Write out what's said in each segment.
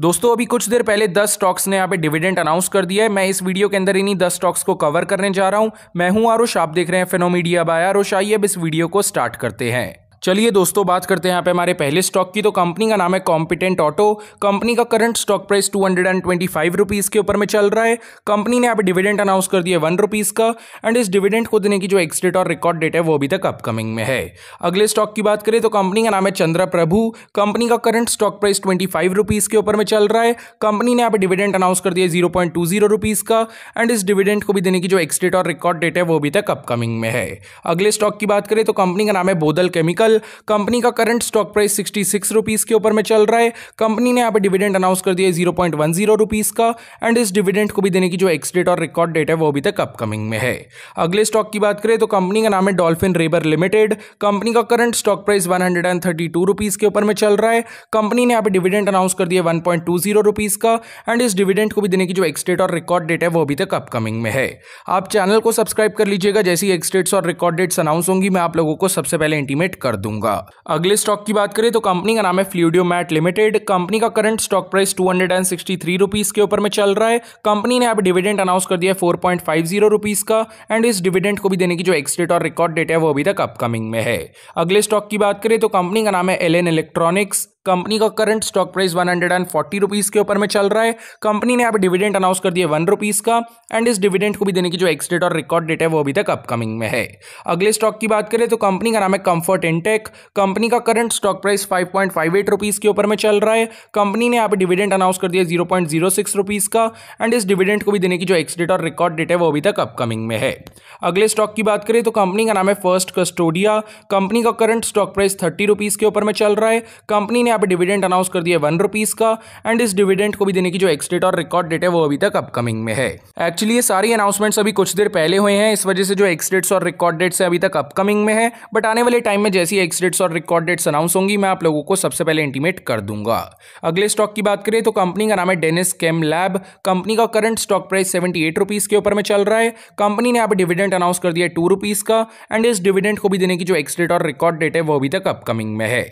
दोस्तों अभी कुछ देर पहले 10 स्टॉक्स ने यहाँ पे डिविडेंड अनाउंस कर दिया है मैं इस वीडियो के अंदर इन्हीं 10 स्टॉक्स को कवर करने जा रहा हूँ मैं हूँ आरुष आप देख रहे हैं फेनोमीडिया बाय आरुष आइए अब इस वीडियो को स्टार्ट करते हैं चलिए दोस्तों बात करते हैं यहाँ पे हमारे पहले स्टॉक की तो कंपनी का नाम है कॉम्पिटेंट ऑटो कंपनी का current stock price two hundred and twenty five rupees के ऊपर में चल रहा है कंपनी ने यहाँ पे डिविडेंड अनाउंस कर दिया वन रुपीज़ का एंड इस डिविडेंड को देने की जो एक्सडेट और रिकॉर्ड डेट है वो अभी तक अपकमिंग में है अगले स्टॉक की बात करें तो कंपनी का नाम है चंद्रा प्रभु कंपनी का current stock price twenty five rupees के ऊपर में चल रहा है कंपनी ने यहाँ पे डिविडेंड अनाउंस कर दिया zero point two zero rupees का एंड इस डिविडेंड को भी देने की जो एक्सडेट और रिकॉर्ड डेट है वो अभी तक अपकमिंग में है अगले स्टॉक की बात करें तो कंपनी का नाम है बोदल केमिकल कल कंपनी का current stock price sixty six rupees के ऊपर में चल रहा है कंपनी ने यहाँ पे डिविडेंड अनाउंस कर दिया है zero point one zero rupees का एंड इस डिविडेंड को भी देने की जो एक्सडेट और रिकॉर्ड डेट है वो अभी तक अपकमिंग में है अगले स्टॉक की बात करें तो कंपनी का नाम है डॉल्फिन रेबर लिमिटेड कंपनी का current stock price one hundred and thirty two rupees के ऊपर में चल रहा है कंपनी ने यहाँ पे डिविडेंड अनाउंस कर दिया one point two zero rupees का एंड इस डिविडेंड को भी देने की जो एक्सडेट और रिकॉर्ड डेट है वो अभी तक अपकमिंग में है आप चैनल को सब्सक्राइब कर लीजिएगा जैसी एक्सडेट्स और रिकॉर्ड डेट्स अनाउंस होंगी मैं आप लोगों को सबसे पहले इंटीमेट कर दूंगा अगले स्टॉक की बात करें तो कंपनी का नाम है फ्लूडियो मैट लिमिटेड कंपनी का current stock price two hundred and sixty three rupees के ऊपर में चल रहा है कंपनी ने अब डिविडेंड अनाउंस कर दिया है four point five zero rupees का एंड इस डिविडेंड को भी देने की जो एक्सडेट और रिकॉर्ड डेट है वो अभी तक अपकमिंग में है अगले स्टॉक की बात करें तो कंपनी का नाम है एल इलेक्ट्रॉनिक्स कंपनी का current stock price one hundred and forty rupees के ऊपर में चल रहा है कंपनी ने अब डिविडेंड अनाउंस कर दिया वन रुपीज़ का एंड इस डिविडेंड को भी देने की जो एक्सडेट और रिकॉर्ड डेट है वो अभी तक अपकमिंग में है अगले स्टॉक की बात करें तो कंपनी का नाम है कंफर्ट टेक कंपनी का current stock price five point five eight rupees के ऊपर में चल रहा है कंपनी ने यहाँ पे डिविडेंड अनाउंस कर दिया zero point zero six rupees का एंड इस डिविडेंड को भी देने की जो एक्सडेट और रिकॉर्ड डेट है वो अभी तक अपकमिंग में है अगले स्टॉक की बात करें तो कंपनी का नाम है फर्स्ट कस्टोडिया कंपनी का current stock price thirty rupees के ऊपर में चल रहा है कंपनी ने यहाँ पे डिविडेंड अनाउंस कर दिया वन रुपीज़ का एंड इस डिविडेंड को भी देने की जो एक्सडेट और रिकॉर्ड डेट है वो अभी तक अपकमिंग में है एक्चुअली ये सारी अनाउंसमेंट्स अभी कुछ देर पहले हुए हैं इस वजह से जो एक्सडेट्स और रिकॉर्ड डेट्स है अभी तक अपकमिंग में है बट आने वाले टाइम में जैसी सी एक्सडेट्स और रिकॉर्ड डेट्स अनाउंस होंगी मैं आप लोगों को सबसे पहले इंटीमेट कर दूंगा अगले स्टॉक की बात करें तो कंपनी का नाम है डेनिस केम लैब कंपनी का current stock price seventy eight के ऊपर में चल रहा है कंपनी ने यहाँ पर डिविडेंड अनाउंस कर दिया टू रुपीज का एंड इस डिविडेंड को भी देने की जो एक्सडेट और रिकॉर्ड डेट है वो अभी तक अपकमिंग में है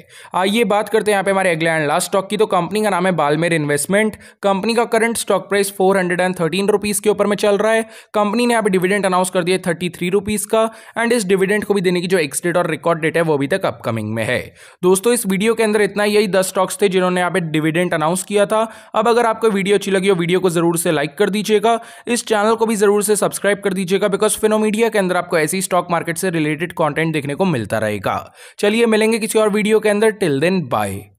आइए बात करते हैं यहाँ पे हमारे अगले एंड लास्ट स्टॉक की तो कंपनी का नाम है बालमेर इन्वेस्टमेंट कंपनी का करंट स्टॉक प्राइस फोर के ऊपर में चल रहा है कंपनी ने यहाँ पे डिविडेंड अनाउंस कर दिया थर्टी थ्री रुपीज का एंड इस डिविडेंड को भी देने की जो एक्सडेट और रिकॉर्ड डेट है वो अभी तक अपकमिंग में है दोस्तों इस वीडियो के अंदर इतना यही दस स्टॉक्स थे जिन्होंने यहाँ पे डिविडेंड अनाउंस किया था अब अगर आपको वीडियो अच्छी लगी हो वीडियो को जरूर से लाइक कर दीजिएगा इस चैनल को भी जरूर से सब्सक्राइब कर दीजिएगा बिकॉज फिनोमीडिया के अंदर आपको ऐसी स्टॉक मार्केट से रिलेटेड कॉन्टेंट देखने को मिलता रहेगा चलिए मिलेंगे किसी और वीडियो के अंदर टिल देन बाय